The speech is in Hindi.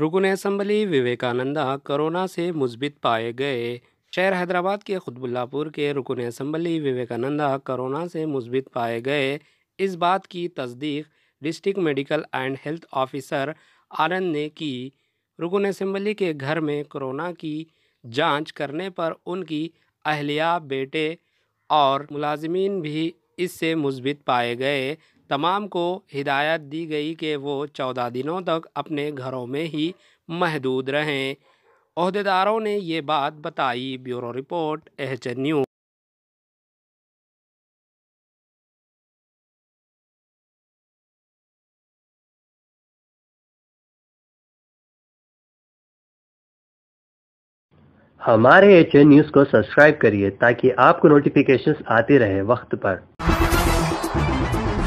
रुकन असम्बली विवेकानंदा कोरोना से मुस्बित पाए गए शहर हैदराबाद के खुतबुल्लापुर के रुकन असम्बली विवेकानंदा कोरोना से मुस्बित पाए गए इस बात की तस्दीक district medical and health officer Anand ने की रुकन असम्बली के घर में कोरोना की जांच करने पर उनकी अहलिया बेटे और मुलाजमीन भी इससे मुस्बित पाए गए तमाम को हिदायत दी गई कि वो चौदह दिनों तक अपने घरों में ही महदूद रहें अहदेदारों ने ये बात बताई ब्यूरो रिपोर्ट एच न्यूज़ हमारे एच न्यूज़ को सब्सक्राइब करिए ताकि आपको नोटिफिकेशंस आते रहे वक्त पर